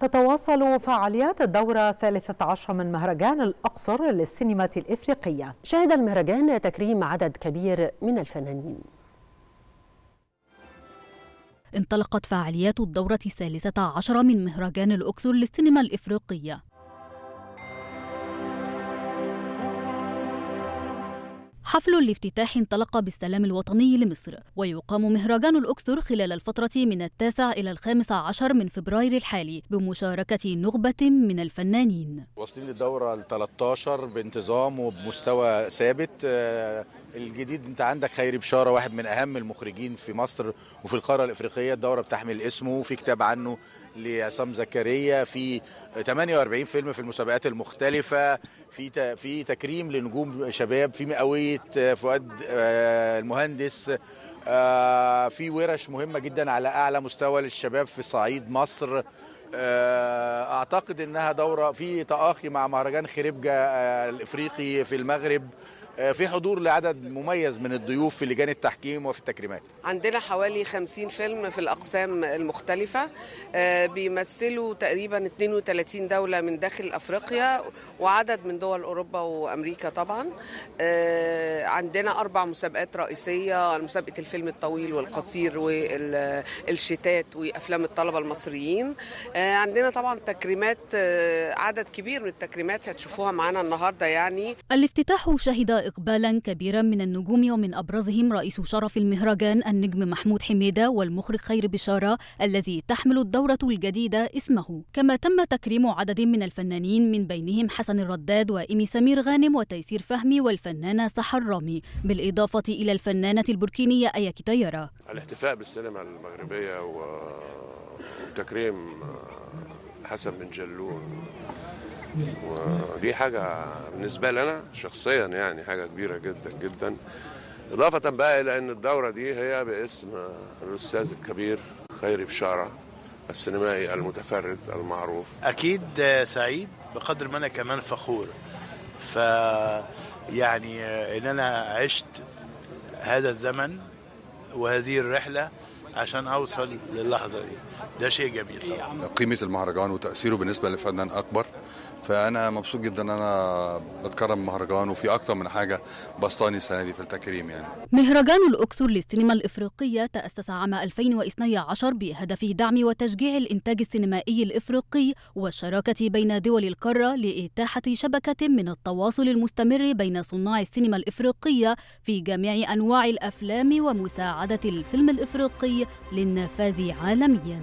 تتواصل فعاليات الدورة 13 من مهرجان الأقصر للسينما الإفريقية شهد المهرجان تكريم عدد كبير من الفنانين انطلقت فعاليات الدورة الثالثة عشر من مهرجان الأقصر للسينما الإفريقية حفل الافتتاح انطلق بالسلام الوطني لمصر ويقام مهرجان الأكسور خلال الفترة من التاسع إلى الخامس عشر من فبراير الحالي بمشاركة نخبة من الفنانين واصلين للدورة ال 13 بانتظام وبمستوى ثابت آه، الجديد انت عندك خيري بشاره واحد من اهم المخرجين في مصر وفي القاره الافريقيه الدوره بتحمل اسمه وفي كتاب عنه لعصام زكريا في 48 فيلم في المسابقات المختلفه في في تكريم لنجوم شباب في مئويه فؤاد آه، المهندس آه، في ورش مهمه جدا على اعلى مستوى للشباب في صعيد مصر آه، اعتقد انها دوره في تاخي مع مهرجان خريبجه الافريقي في المغرب آه، في حضور لعدد مميز من الضيوف في لجان التحكيم وفي التكريمات عندنا حوالي 50 فيلم في الأقسام المختلفة آه، بيمثلوا تقريبا 32 دولة من داخل أفريقيا وعدد من دول أوروبا وأمريكا طبعا آه، عندنا أربع مسابقات رئيسية مسابقة الفيلم الطويل والقصير والشتات وأفلام الطلبة المصريين عندنا طبعا تكريمات عدد كبير من التكريمات هتشوفوها معانا النهاردة يعني الافتتاح شهد إقبالا كبيرا من النجوم ومن أبرزهم رئيس شرف المهرجان النجم محمود حميدة والمخرج خير بشارة الذي تحمل الدورة الجديدة اسمه كما تم تكريم عدد من الفنانين من بينهم حسن الرداد وإيمي سمير غانم وتيسير فهمي والفنانة سحر رامي بالإضافة إلى الفنانة البركينية أيا كتيرة الاحتفاء بالسينما المغربية وتكريم حسن بن جلون ودي حاجة بالنسبة لنا شخصيا يعني حاجة كبيرة جدا جدا إضافة بقى إلى أن الدورة دي هي باسم الأستاذ الكبير خيري بشارة السينمائي المتفرد المعروف أكيد سعيد بقدر ما أنا كمان فخور ف يعني إن أنا عشت هذا الزمن وهذه الرحلة عشان اوصل للحظه دي ده شيء جميل طبعا قيمه المهرجان وتاثيره بالنسبه للفنان اكبر فانا مبسوط جدا ان انا بتكرم مهرجان وفي اكتر من حاجه بسطاني السنه دي في التكريم يعني مهرجان الاقصر للسينما الافريقيه تاسس عام 2012 بهدف دعم وتشجيع الانتاج السينمائي الافريقي والشراكه بين دول القاره لاتاحه شبكه من التواصل المستمر بين صناع السينما الافريقيه في جميع انواع الافلام ومساعده الفيلم الافريقي للنفاذ عالمياً